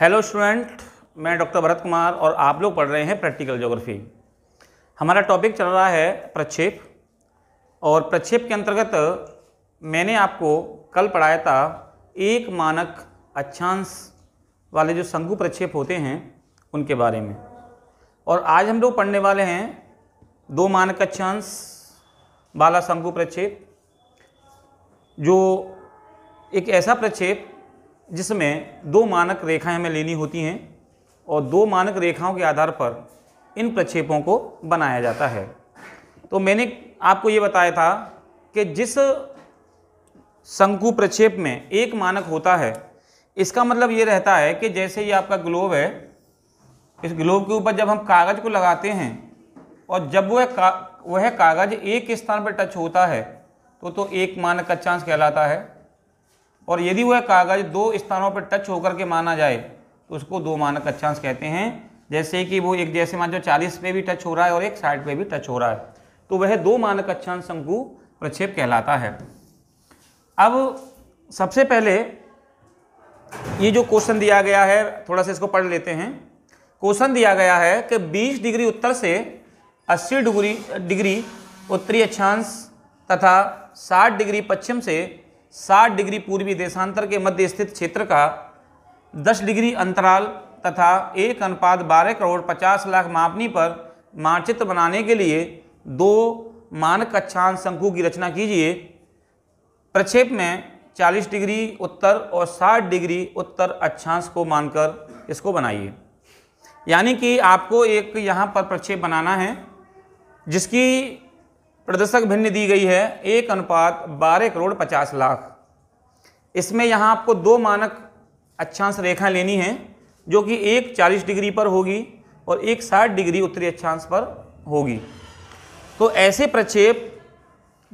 hello student मैं doctor Bharat Kumar और आप लोग पढ़ रहे हैं प्रैक्टिकल ज्योग्राफी हमारा टॉपिक चल रहा है प्रक्षेप और प्रक्षेप के अंतर्गत मैंने आपको कल पढ़ाया था एक मानक अच्छांश वाले जो शंकु प्रक्षेप होते हैं उनके बारे में और आज हम लोग पढ़ने वाले हैं दो मानक अच्छांश वाला शंकु प्रक्षेप जो एक ऐसा प्रक्षेप जिसमें दो मानक रेखाएं हमें लेनी होती हैं और दो मानक रेखाओं के आधार पर इन प्रक्षेपों को बनाया जाता है तो मैंने आपको ये बताया था कि जिस शंकु प्रक्षेप में एक मानक होता है इसका मतलब ये रहता है कि जैसे ये आपका ग्लोब है इस ग्लोब के ऊपर जब हम कागज़ को लगाते हैं और जब वह का वह कागज़ एक स्थान पर टच होता है तो तो एक मानक का चांस कहलाता है और यदि वह कागज़ दो स्थानों पर टच होकर के माना जाए तो उसको दो मानक अक्षांश कहते हैं जैसे कि वो एक जैसे मान लो चालीस पे भी टच हो रहा है और एक साठ पे भी टच हो रहा है तो वह दो मानक अक्षांश शंकु प्रक्षेप कहलाता है अब सबसे पहले ये जो क्वेश्चन दिया गया है थोड़ा सा इसको पढ़ लेते हैं क्वेश्चन दिया गया है कि 20 डिग्री उत्तर से 80 डिग्री डिग्री उत्तरी अक्षांश तथा 60 डिग्री पश्चिम से 60 डिग्री पूर्वी देशांतर के मध्य स्थित क्षेत्र का 10 डिग्री अंतराल तथा एक अनुपात बारह करोड़ पचास लाख मापनी पर मानचित्र बनाने के लिए दो मानक अक्षांश शंकु की रचना कीजिए प्रक्षेप में 40 डिग्री उत्तर और 60 डिग्री उत्तर अक्षांश को मानकर इसको बनाइए यानी कि आपको एक यहाँ पर प्रक्षेप बनाना है जिसकी प्रदर्शक भिन्न दी गई है एक अनुपात बारह करोड़ पचास लाख इसमें यहाँ आपको दो मानक अच्छांश रेखा लेनी है जो कि एक चालीस डिग्री पर होगी और एक साठ डिग्री उत्तरी अक्षांश पर होगी तो ऐसे प्रक्षेप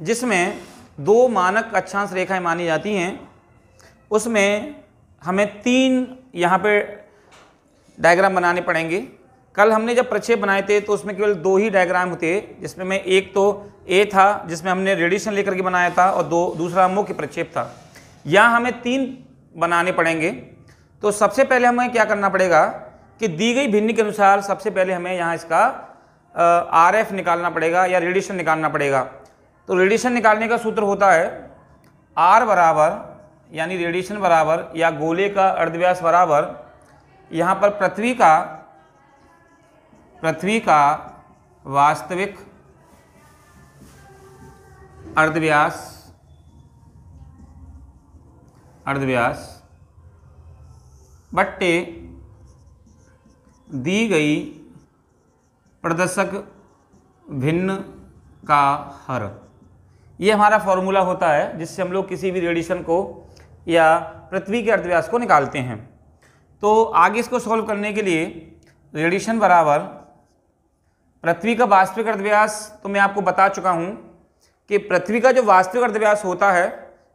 जिसमें दो मानक अक्षांश रेखाएं मानी जाती हैं उसमें हमें तीन यहाँ पे डायग्राम बनाने पड़ेंगे कल हमने जब प्रक्षेप बनाए थे तो उसमें केवल दो ही डायग्राम होते जिसमें मैं एक तो ए था जिसमें हमने रेडिएशन लेकर के बनाया था और दो दूसरा मुख्य प्रक्षेप था यहाँ हमें तीन बनाने पड़ेंगे तो सबसे पहले हमें क्या करना पड़ेगा कि दी गई भिन्न के अनुसार सबसे पहले हमें यहाँ इसका आर एफ निकालना पड़ेगा या रेडिएशन निकालना पड़ेगा तो रेडिएशन निकालने का सूत्र होता है आर बराबर यानी रेडिएशन बराबर या गोले का अर्धव्यास बराबर यहाँ पर पृथ्वी का पृथ्वी का वास्तविक अर्धव्यास अर्धव्यास बट्टे दी गई प्रदर्शक भिन्न का हर ये हमारा फॉर्मूला होता है जिससे हम लोग किसी भी रेडिएशन को या पृथ्वी के अर्धव्यास को निकालते हैं तो आगे इसको सॉल्व करने के लिए रेडिएशन बराबर पृथ्वी का वास्तविक अर्धव्यास तो मैं आपको बता चुका हूँ कि पृथ्वी का जो वास्तविक अर्धव्यास होता है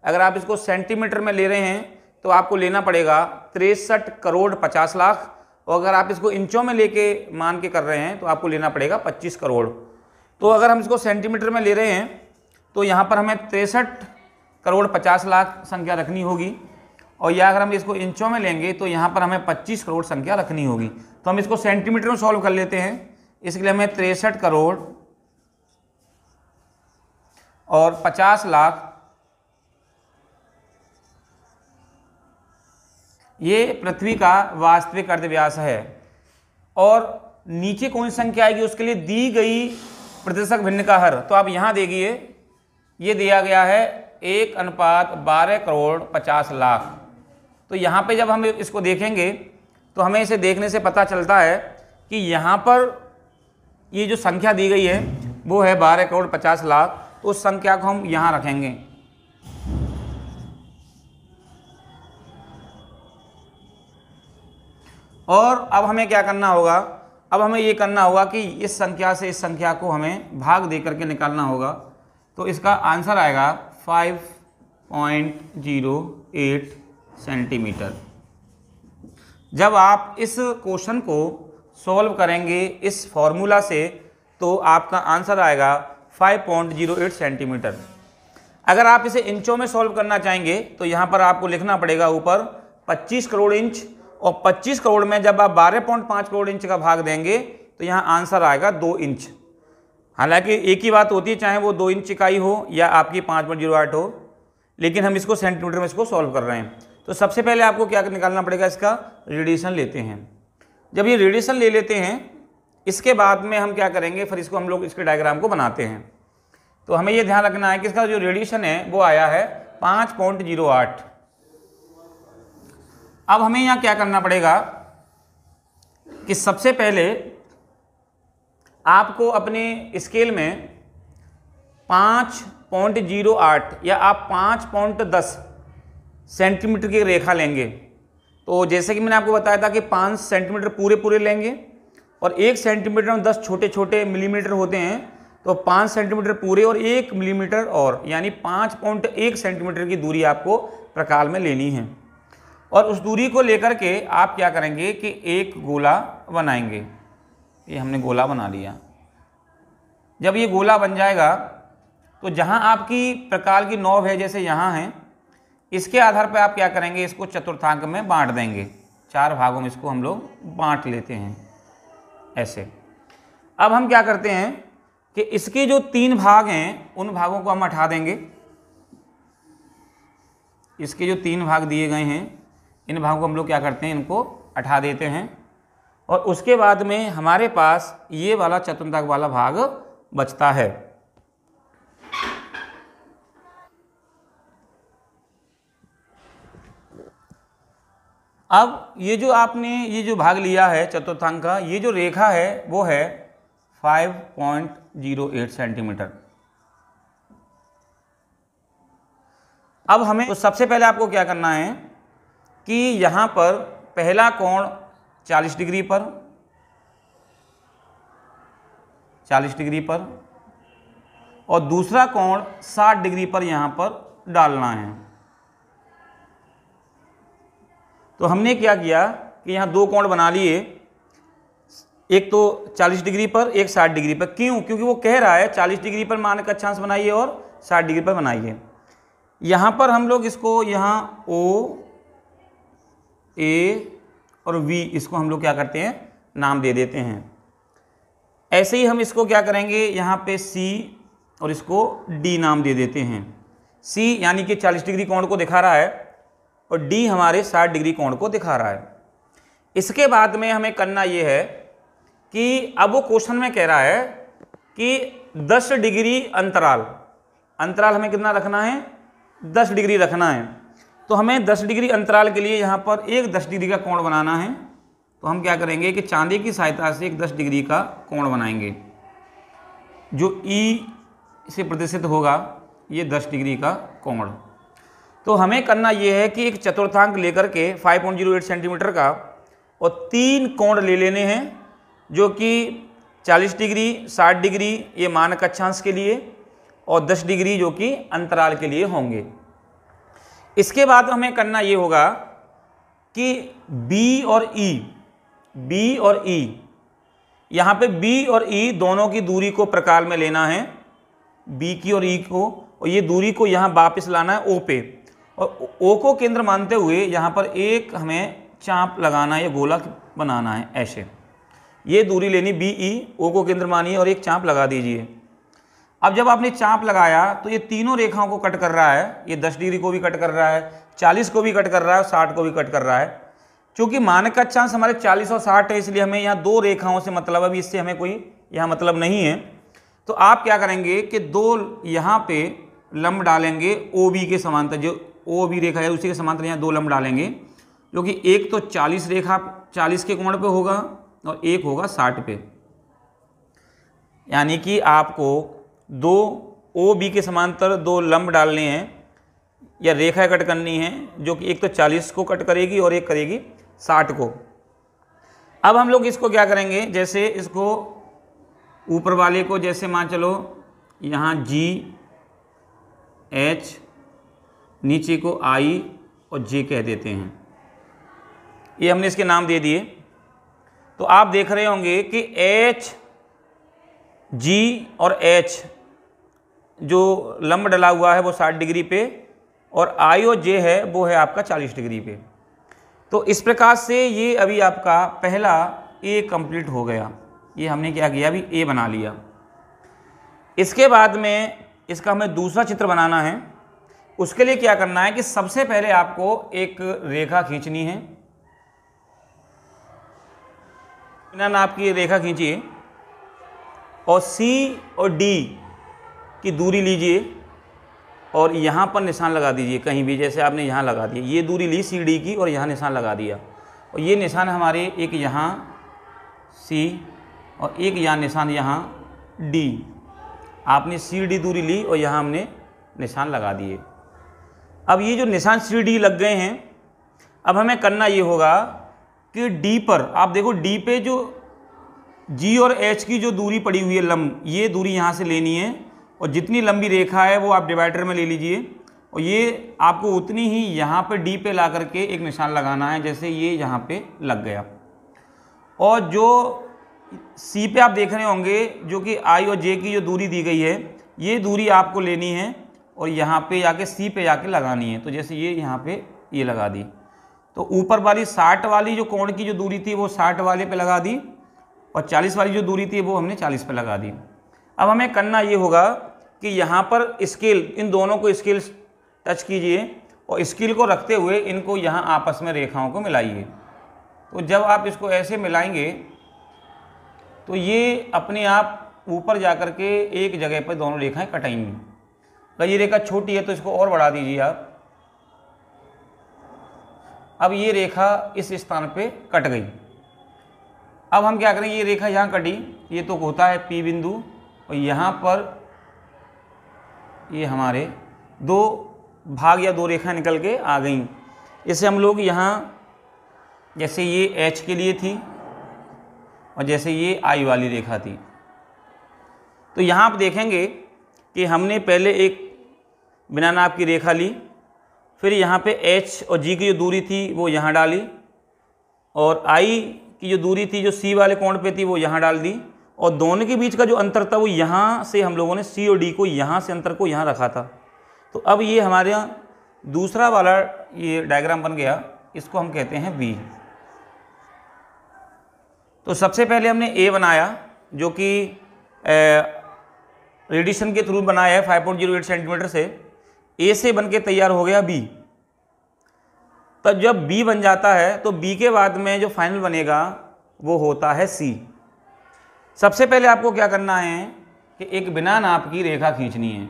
अगर आप इसको सेंटीमीटर में ले रहे हैं तो आपको लेना पड़ेगा तिरसठ करोड़ पचास लाख और अगर आप इसको इंचों में लेके मान के कर रहे हैं तो आपको लेना पड़ेगा पच्चीस करोड़ तो अगर हम इसको सेंटीमीटर में ले रहे हैं तो यहाँ पर हमें तिरसठ करोड़ पचास लाख संख्या रखनी होगी और या अगर हम इसको इंचों में लेंगे तो यहाँ पर हमें पच्चीस करोड़ संख्या रखनी होगी तो हम इसको सेंटीमीटर में सॉल्व कर लेते हैं इसके लिए हमें तिरसठ करोड़ और पचास लाख ये पृथ्वी का वास्तविक अर्धव्यास है और नीचे कौन संख्या आएगी उसके लिए दी गई प्रतिशत भिन्न का हर तो आप यहाँ देखिए ये दिया गया है एक अनुपात बारह करोड़ पचास लाख तो यहाँ पे जब हम इसको देखेंगे तो हमें इसे देखने से पता चलता है कि यहाँ पर ये जो संख्या दी गई है वो है बारह करोड़ पचास लाख तो उस संख्या को हम यहाँ रखेंगे और अब हमें क्या करना होगा अब हमें ये करना होगा कि इस संख्या से इस संख्या को हमें भाग दे करके निकालना होगा तो इसका आंसर आएगा five point zero eight centimetre जब आप इस क्वेश्चन को सॉल्व करेंगे इस फॉर्मूला से तो आपका आंसर आएगा 5.08 सेंटीमीटर अगर आप इसे इंचों में सॉल्व करना चाहेंगे तो यहाँ पर आपको लिखना पड़ेगा ऊपर 25 करोड़ इंच और 25 करोड़ में जब आप 12.5 करोड़ इंच का भाग देंगे तो यहाँ आंसर आएगा दो इंच हालांकि एक ही बात होती है चाहे वो दो इंच इकाई हो या आपकी पाँच पॉइंट जीरो आठ हो लेकिन हम इसको सेंटीमीटर में इसको सॉल्व कर रहे हैं तो सबसे पहले आपको क्या निकालना पड़ेगा इसका रेडिएशन लेते हैं जब ये रेडिएशन ले लेते हैं इसके बाद में हम क्या करेंगे फिर इसको हम लोग इसके डायग्राम को बनाते हैं तो हमें ये ध्यान रखना है कि इसका जो रेडिएशन है वो आया है पाँच पॉइंट जीरो आठ अब हमें यहाँ क्या करना पड़ेगा कि सबसे पहले आपको अपने स्केल में पाँच पॉइंट जीरो आठ या आप पाँच पॉइंट दस सेंटीमीटर की रेखा लेंगे तो जैसे कि मैंने आपको बताया था कि पाँच सेंटीमीटर पूरे पूरे लेंगे और एक सेंटीमीटर में दस छोटे छोटे मिलीमीटर होते हैं तो पाँच सेंटीमीटर पूरे और एक मिलीमीटर और यानी पाँच पॉइंट एक सेंटीमीटर की दूरी आपको प्रकाल में लेनी है और उस दूरी को लेकर के आप क्या करेंगे कि एक गोला बनाएंगे ये हमने गोला बना लिया जब ये गोला बन जाएगा तो जहाँ आपकी प्रकाल की नौब है जैसे यहाँ हैं इसके आधार पर आप क्या करेंगे इसको चतुर्थांक में बांट देंगे चार भागों में इसको हम लोग बांट लेते हैं ऐसे अब हम क्या करते हैं कि इसके जो तीन भाग हैं उन भागों को हम हटा देंगे इसके जो तीन भाग दिए गए हैं इन भागों को हम लोग क्या करते हैं इनको हटा देते हैं और उसके बाद में हमारे पास ये वाला चतुर्थांक वाला भाग बचता है अब ये जो आपने ये जो भाग लिया है चतुर्थांग का ये जो रेखा है वो है 5.08 सेंटीमीटर अब हमें तो सबसे पहले आपको क्या करना है कि यहाँ पर पहला कोण 40 डिग्री पर 40 डिग्री पर और दूसरा कोण 60 डिग्री पर यहाँ पर डालना है तो हमने क्या किया कि यहाँ दो कोण बना लिए एक तो 40 डिग्री पर एक 60 डिग्री पर क्यों क्योंकि वो कह रहा है 40 डिग्री पर मान का छांस बनाइए और 60 डिग्री पर बनाइए यहाँ पर हम लोग इसको यहाँ ओ ए और वी इसको हम लोग क्या करते हैं नाम दे देते हैं ऐसे ही हम इसको क्या करेंगे यहाँ पे सी और इसको डी नाम दे देते हैं सी यानी कि 40 डिग्री कोण को दिखा रहा है और डी हमारे 60 डिग्री कोण को दिखा रहा है इसके बाद में हमें करना ये है कि अब वो क्वेश्चन में कह रहा है कि 10 डिग्री अंतराल अंतराल हमें कितना रखना है 10 डिग्री रखना है तो हमें 10 डिग्री अंतराल के लिए यहाँ पर एक 10 डिग्री का कोण बनाना है तो हम क्या करेंगे कि चांदी की सहायता से एक 10 डिग्री का कोण बनाएंगे जो ई e से प्रदर्शित होगा ये 10 डिग्री का कोण तो हमें करना यह है कि एक चतुर्थांक लेकर के 5.08 सेंटीमीटर का और तीन कोण ले लेने हैं जो कि 40 डिग्री 60 डिग्री ये मानक अक्षांश के लिए और 10 डिग्री जो कि अंतराल के लिए होंगे इसके बाद हमें करना ये होगा कि B और E B और E यहाँ पे B और E दोनों की दूरी को प्रकार में लेना है B की और E को और ये दूरी को यहाँ वापस लाना है O पे और ओ को केंद्र मानते हुए यहाँ पर एक हमें चाप लगाना है या गोला बनाना है ऐसे ये दूरी लेनी बी ई ओ को केंद्र मानिए और एक चाप लगा दीजिए अब जब आपने चाप लगाया तो ये तीनों रेखाओं को कट कर रहा है ये दस डिग्री को भी कट कर रहा है चालीस को भी कट कर रहा है और साठ को भी कट कर रहा है क्योंकि मानक का चांस हमारे चालीस और साठ है इसलिए हमें यहाँ दो रेखाओं से मतलब अभी इससे हमें कोई यहाँ मतलब नहीं है तो आप क्या करेंगे कि दो यहाँ पे लंब डालेंगे ओ बी के समांतर जो ओ भी रेखा है उसी के समांतर यहाँ दो लम्ब डालेंगे जो कि एक तो चालीस रेखा चालीस के कोण पे होगा और एक होगा साठ पे यानी कि आपको दो ओ बी के समांतर दो लम्ब डालने हैं या रेखा कट करनी है जो कि एक तो चालीस को कट करेगी और एक करेगी साठ को अब हम लोग इसको क्या करेंगे जैसे इसको ऊपर वाले को जैसे मान चलो यहाँ जी एच नीचे को आई और जे कह देते हैं ये हमने इसके नाम दे दिए तो आप देख रहे होंगे कि एच जी और एच जो लंब डला हुआ है वो 60 डिग्री पे और आई और जे है वो है आपका 40 डिग्री पे तो इस प्रकार से ये अभी आपका पहला ए कंप्लीट हो गया ये हमने क्या किया अभी ए बना लिया इसके बाद में इसका हमें दूसरा चित्र बनाना है उसके लिए क्या करना है कि सबसे पहले आपको एक रेखा खींचनी है ना आपकी रेखा खींचिए और सी और डी की दूरी लीजिए और यहाँ पर निशान लगा दीजिए कहीं भी जैसे आपने यहाँ लगा दिया ये दूरी ली सी डी की और यहाँ निशान लगा दिया और ये निशान हमारे एक यहाँ सी और एक यहाँ निशान यहाँ डी आपने सी डी दूरी ली और यहाँ हमने निशान लगा दिए अब ये जो निशान सी डी लग गए हैं अब हमें करना ये होगा कि डी पर आप देखो डी पे जो जी और एच की जो दूरी पड़ी हुई है लम ये दूरी यहाँ से लेनी है और जितनी लंबी रेखा है वो आप डिवाइडर में ले लीजिए और ये आपको उतनी ही यहाँ पर डी पे ला करके एक निशान लगाना है जैसे ये यहाँ पे लग गया और जो सी पे आप देख रहे होंगे जो कि आई और जे की जो दूरी दी गई है ये दूरी आपको लेनी है और यहाँ पे जाके सी पे जाके लगानी है तो जैसे ये यहाँ पे ये लगा दी तो ऊपर वाली साठ वाली जो कोण की जो दूरी थी वो साठ वाले पे लगा दी और चालीस वाली जो दूरी थी वो हमने चालीस पे लगा दी अब हमें करना ये होगा कि यहाँ पर स्केल इन दोनों को स्केल टच कीजिए और स्केल को रखते हुए इनको यहाँ आपस में रेखाओं को मिलाइए तो जब आप इसको ऐसे मिलाएंगे तो ये अपने आप ऊपर जा कर के एक जगह पर दोनों रेखाएँ कटाएंगी अगर ये रेखा छोटी है तो इसको और बढ़ा दीजिए आप अब ये रेखा इस स्थान पे कट गई अब हम क्या करेंगे ये रेखा यहाँ कटी ये तो होता है पी बिंदु और यहाँ पर ये हमारे दो भाग या दो रेखा निकल के आ गई इसे हम लोग यहाँ जैसे ये एच के लिए थी और जैसे ये आई वाली रेखा थी तो यहाँ आप देखेंगे कि हमने पहले एक बिना नाप की रेखा ली फिर यहाँ पे h और g की जो दूरी थी वो यहाँ डाली और i की जो दूरी थी जो c वाले कोण पे थी वो यहाँ डाल दी और दोनों के बीच का जो अंतर था वो यहाँ से हम लोगों ने c और d को यहाँ से अंतर को यहाँ रखा था तो अब ये हमारे यहाँ दूसरा वाला ये डायग्राम बन गया इसको हम कहते हैं बी तो सबसे पहले हमने ए बनाया जो कि रेडिशन के थ्रू बनाया है five point zero eight centimetre से ए से बन के तैयार हो गया बी तब जब बी बन जाता है तो बी के बाद में जो फाइनल बनेगा वो होता है सी सबसे पहले आपको क्या करना है कि एक बिना नाप की रेखा खींचनी है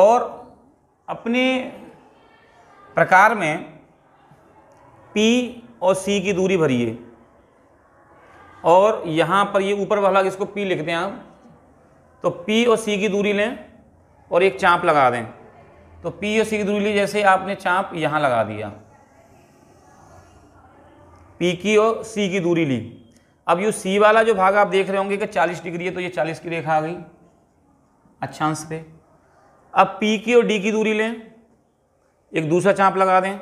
और अपने प्रकार में P और C की दूरी भरिए और यहाँ पर ये ऊपर वाला इसको P लिखते हैं आप तो पी और सी की दूरी लें और एक चाँप लगा दें तो पी और सी की दूरी ली जैसे आपने चाँप यहाँ लगा दिया पी की और सी की दूरी ली अब ये सी वाला जो भाग आप देख रहे होंगे कि 40 डिग्री है तो ये 40 की रेखा आ गई अच्छांश पे अब पी की और डी की दूरी लें एक दूसरा चाँप लगा दें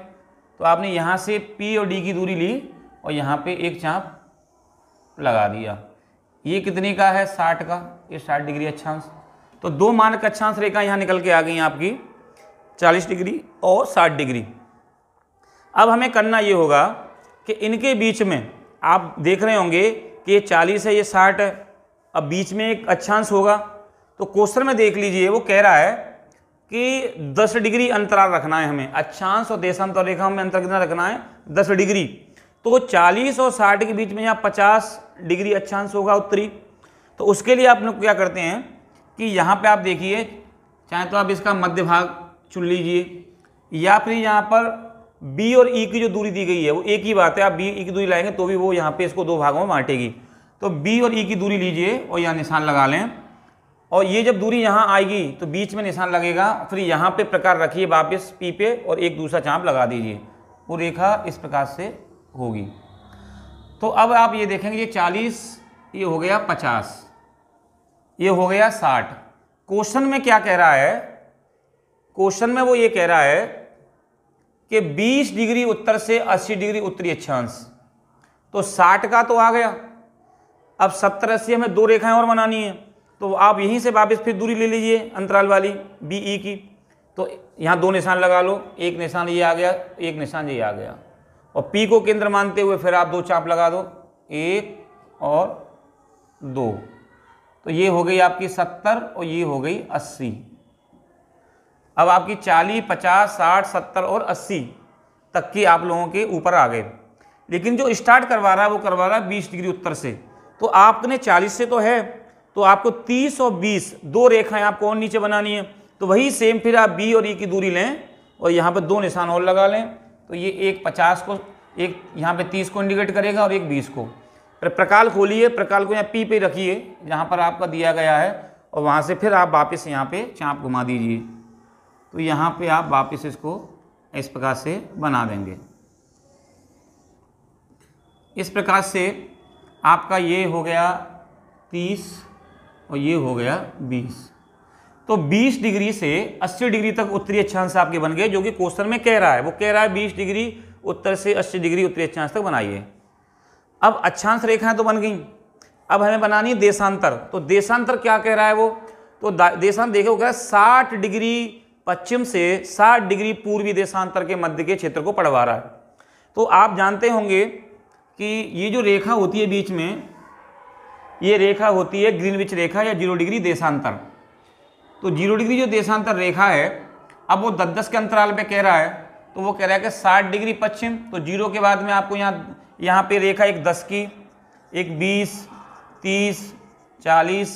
तो आपने यहाँ से पी और डी की दूरी ली और यहाँ पे एक चाँप लगा दिया ये कितने का है साठ का ये साठ डिग्री अक्षांश तो दो मानक अक्षांश रेखा यहाँ निकल के आ गई आपकी चालीस डिग्री और साठ डिग्री अब हमें करना ये होगा कि इनके बीच में आप देख रहे होंगे कि ये चालीस है ये साठ है अब बीच में एक अक्षांश होगा तो क्वेश्चन में देख लीजिए वो कह रहा है कि 10 डिग्री अंतराल रखना है हमें अक्षांश और देशांतर रेखा में अंतर कितना रखना है दस डिग्री तो चालीस और साठ के बीच में यहाँ पचास डिग्री अक्षांश होगा उत्तरी तो उसके लिए आप लोग क्या करते हैं कि यहाँ पे आप देखिए चाहे तो आप इसका मध्य भाग चुन लीजिए या फिर यहाँ पर बी और ई e की जो दूरी दी गई है वो एक ही बात है आप बी ई e की दूरी लाएंगे तो भी वो यहाँ पे इसको दो भागों में बांटेगी तो बी और ई e की दूरी लीजिए और यहाँ निशान लगा लें और ये जब दूरी यहाँ आएगी तो बीच में निशान लगेगा फिर यहाँ पे प्रकार रखिए वापस पी पे और एक दूसरा चाँप लगा दीजिए वो रेखा इस प्रकार से होगी तो अब आप ये देखेंगे ये चालीस ये हो गया पचास ये हो गया साठ क्वेश्चन में क्या कह रहा है क्वेश्चन में वो ये कह रहा है कि 20 डिग्री उत्तर से 80 डिग्री उत्तरी अक्षांश तो 60 का तो आ गया अब सत्तर अस्सी हमें दो रेखाएं और बनानी है तो आप यहीं से वापस फिर दूरी ले लीजिए अंतराल वाली बी ई की तो यहाँ दो निशान लगा लो एक निशान ये आ गया एक निशान ये आ गया और पी को केंद्र मानते हुए फिर आप दो चाप लगा दो एक और दो तो ये हो गई आपकी सत्तर और ये हो गई अस्सी अब आपकी चालीस पचास साठ सत्तर और अस्सी तक की आप लोगों के ऊपर आ गए लेकिन जो स्टार्ट करवा रहा है वो करवा रहा है बीस डिग्री उत्तर से तो आपने चालीस से तो है तो आपको तीस और बीस दो रेखाएं आपको और नीचे बनानी है तो वही सेम फिर आप बी और ई e की दूरी लें और यहाँ पर दो निशान और लगा लें तो ये एक पचास को एक यहाँ पे तीस को इंडिकेट करेगा और एक बीस को प्रकाल खोलिए प्रकाल को यहाँ पी पे रखिए जहाँ पर आपका दिया गया है और वहाँ से फिर आप वापस यहाँ पे चाँप घुमा दीजिए तो यहाँ पे आप वापस इसको इस प्रकार से बना देंगे इस प्रकार से आपका ये हो गया तीस और ये हो गया बीस तो 20 डिग्री से 80 डिग्री तक उत्तरी अक्षांश आपके बन गए जो कि क्वेश्चन में कह रहा है वो कह रहा है बीस डिग्री उत्तर से अस्सी डिग्री उत्तरी अक्षांश तक बनाइए अब अच्छांश रेखाएं तो बन गई अब हमें बनानी है देशांतर तो देशांतर क्या कह रहा है वो तो देशांतर देखे वो कह रहा है साठ डिग्री पश्चिम से साठ डिग्री पूर्वी देशांतर के मध्य के क्षेत्र को पढ़वा रहा है तो आप जानते होंगे कि ये जो रेखा होती है बीच में ये रेखा होती है ग्रीनविच रेखा या जीरो डिग्री देशांतर तो जीरो डिग्री जो देशांतर रेखा है अब वो दस दस के अंतराल पे कह रहा है तो वो कह रहा है कि साठ डिग्री पश्चिम तो जीरो के बाद में आपको यहाँ यहाँ पे रेखा एक दस की एक बीस तीस चालीस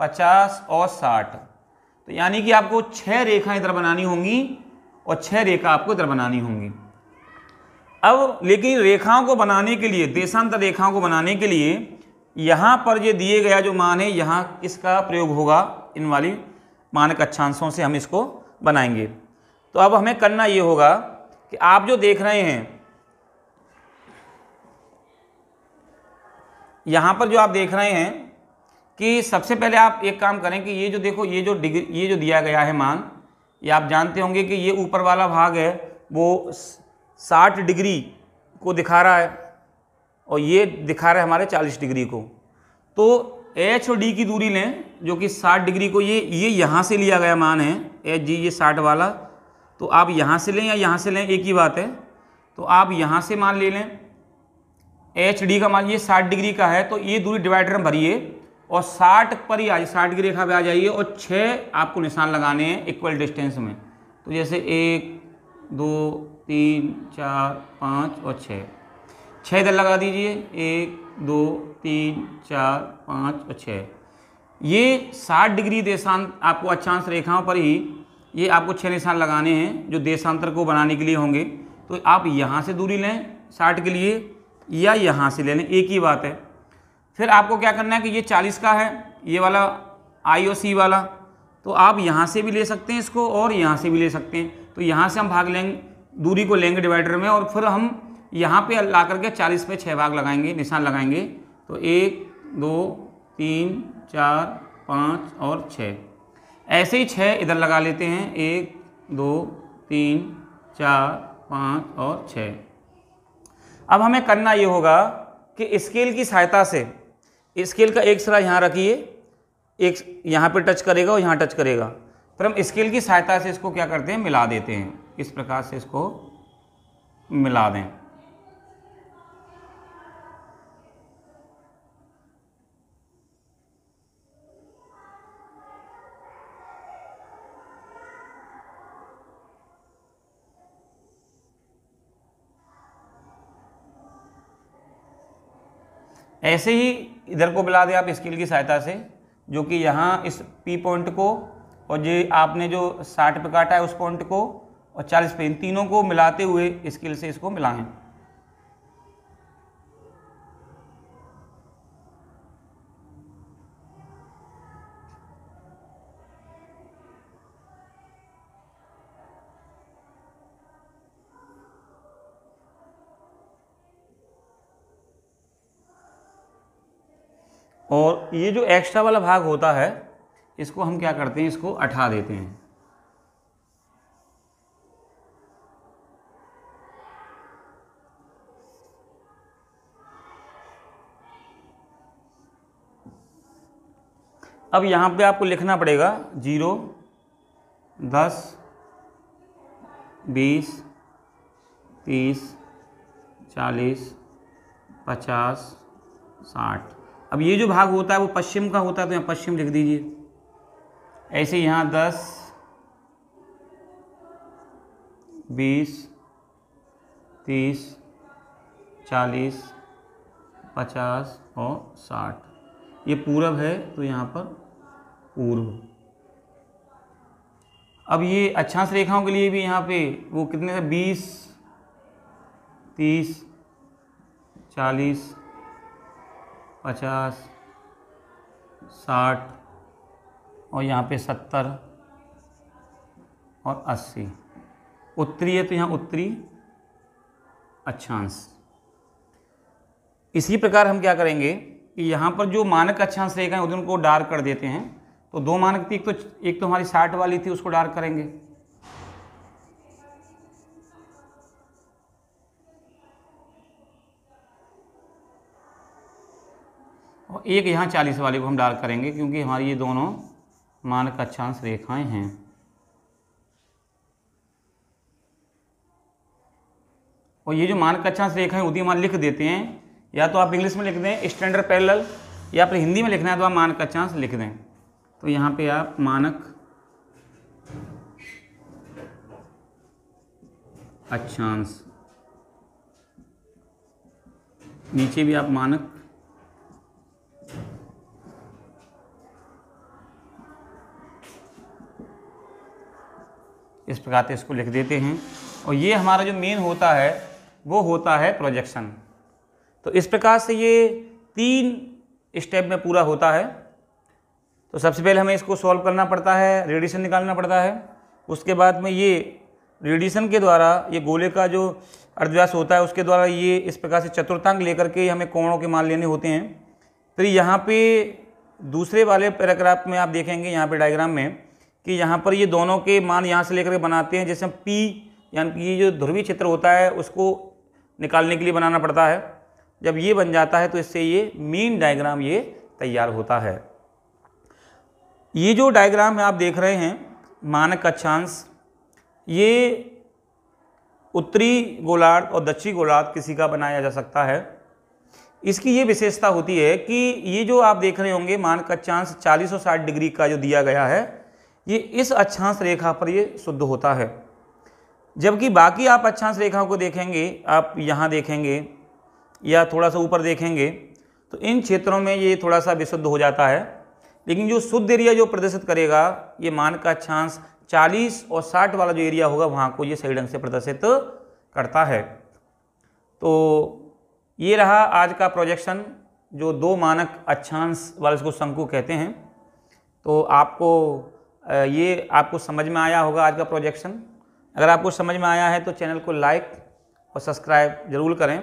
पचास और साठ तो यानी कि आपको छः रेखाएं इधर बनानी होंगी और छः रेखा आपको इधर बनानी होंगी अब लेकिन रेखाओं को बनाने के लिए देशांतर रेखाओं को बनाने के लिए यहाँ पर ये दिए गया जो मान है यहाँ इसका प्रयोग होगा इन वाली मानक कक्षांशों से हम इसको बनाएंगे तो अब हमें करना ये होगा कि आप जो देख रहे हैं यहाँ पर जो आप देख रहे हैं कि सबसे पहले आप एक काम करें कि ये जो देखो ये जो डिग्री ये जो दिया गया है मान ये आप जानते होंगे कि ये ऊपर वाला भाग है वो साठ डिग्री को दिखा रहा है और ये दिखा रहा है हमारे चालीस डिग्री को तो एच और डी की दूरी लें जो कि साठ डिग्री को ये ये यहाँ से लिया गया मान है एच जी ये साठ वाला तो आप यहाँ से लें या यहाँ से लें एक ही बात है तो आप यहाँ से मान ले लें एच डी का मान लीजिए साठ डिग्री का है तो ये दूरी डिवाइडर में भरिए और साठ पर ही आ जाइए साठ की रेखा पर आ जाइए और छः आपको निशान लगाने हैं इक्वल डिस्टेंस में तो जैसे एक दो तीन चार पाँच और छः छः इधर लगा दीजिए एक दो तीन चार पाँच और छः ये साठ डिग्री देशांत आपको अच्छांश रेखाओं पर ही ये आपको छः निशान लगाने हैं जो देशांतर को बनाने के लिए होंगे तो आप यहाँ से दूरी लें साठ के लिए या यहाँ से ले लें एक ही बात है फिर आपको क्या करना है कि ये चालीस का है ये वाला आई ओ सी वाला तो आप यहाँ से भी ले सकते हैं इसको और यहाँ से भी ले सकते हैं तो यहाँ से हम भाग लेंगे दूरी को लेंगे डिवाइडर में और फिर हम यहाँ पे ला करके चालीस पे छः भाग लगाएंगे निशान लगाएंगे तो एक दो तीन चार पाँच और छः ऐसे ही छः इधर लगा लेते हैं एक दो तीन चार पाँच और छः अब हमें करना ये होगा कि स्केल की सहायता से स्केल का एक सिरा यहाँ रखिए एक यहाँ पे टच करेगा और यहाँ टच करेगा फिर हम स्केल की सहायता से इसको क्या करते हैं मिला देते हैं इस प्रकार से इसको मिला दें ऐसे ही इधर को मिला दें आप स्केल की सहायता से जो कि यहाँ इस पी पॉइंट को और ये आपने जो साठ पे काटा है उस पॉइंट को और चालीस पे इन तीनों को मिलाते हुए स्केल से इसको मिलाएं और ये जो एक्स्ट्रा वाला भाग होता है इसको हम क्या करते हैं इसको उठा देते हैं अब यहाँ पे आपको लिखना पड़ेगा जीरो दस बीस तीस चालीस पचास साठ अब ये जो भाग होता है वो पश्चिम का होता है तो यहाँ पश्चिम लिख दीजिए ऐसे यहाँ दस बीस तीस चालीस पचास और साठ ये पूरब है तो यहाँ पर पूर्व अब ये से रेखाओं के लिए भी यहाँ पे वो कितने बीस तीस चालीस पचास साठ और यहाँ पे सत्तर और अस्सी उत्तरी है तो यहाँ उत्तरी अच्छांश इसी प्रकार हम क्या करेंगे कि यहाँ पर जो मानक अच्छांश रेखा है उनको डार्क कर देते हैं तो दो मानक थी एक तो एक तो हमारी साठ वाली थी उसको डार्क करेंगे और एक यहाँ चालीस वाले को हम डाल करेंगे क्योंकि हमारी ये दोनों मानक अक्षांश रेखाएं हैं और ये जो मानक अक्षांश रेखाएं मान लिख देते हैं या तो आप इंग्लिश में लिख दें स्टैंडर्ड पैरेलल या फिर हिंदी में लिखना है तो आप मानक अक्षांश लिख दें तो यहाँ पे आप मानक अक्षांश नीचे भी आप मानक इस प्रकार से इसको लिख देते हैं और ये हमारा जो मेन होता है वो होता है प्रोजेक्शन तो इस प्रकार से ये तीन स्टेप में पूरा होता है तो सबसे पहले हमें इसको सॉल्व करना पड़ता है रेडिएशन निकालना पड़ता है उसके बाद में ये रेडिएशन के द्वारा ये गोले का जो अर्धव्यास होता है उसके द्वारा ये इस प्रकार से चतुर्थांक लेकर के हमें कोणों के मान लेने होते हैं फिर यहाँ पे दूसरे वाले पैराग्राफ में आप देखेंगे यहाँ पे डायग्राम में कि यहाँ पर ये दोनों के मान यहाँ से लेकर के बनाते हैं जैसे पी यानी कि ये जो ध्रुवीय क्षेत्र होता है उसको निकालने के लिए बनाना पड़ता है जब ये बन जाता है तो इससे ये मीन डायग्राम ये तैयार होता है ये जो डायग्राम है आप देख रहे हैं मानक अक्षांश ये उत्तरी गोलार्ध और दक्षिणी गोलार्ध किसी का बनाया जा सकता है इसकी ये विशेषता होती है कि ये जो आप देख रहे होंगे मानक अक्षांश चालीस और साठ डिग्री का जो दिया गया है ये इस अक्षांश रेखा पर ये शुद्ध होता है जबकि बाकी आप अक्षांश रेखाओं को देखेंगे आप यहाँ देखेंगे या थोड़ा सा ऊपर देखेंगे तो इन क्षेत्रों में ये थोड़ा सा विशुद्ध हो जाता है लेकिन जो शुद्ध एरिया जो प्रदर्शित करेगा ये मान का अक्षांश चालीस और साठ वाला जो एरिया होगा वहाँ को ये सही ढंग से प्रदर्शित करता है तो ये रहा आज का प्रोजेक्शन जो दो मानक अक्षांश वाले इसको शंकु कहते हैं तो आपको ये आपको समझ में आया होगा आज का प्रोजेक्शन अगर आपको समझ में आया है तो चैनल को लाइक और सब्सक्राइब ज़रूर करें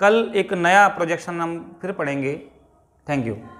कल एक नया प्रोजेक्शन हम फिर पढ़ेंगे थैंक यू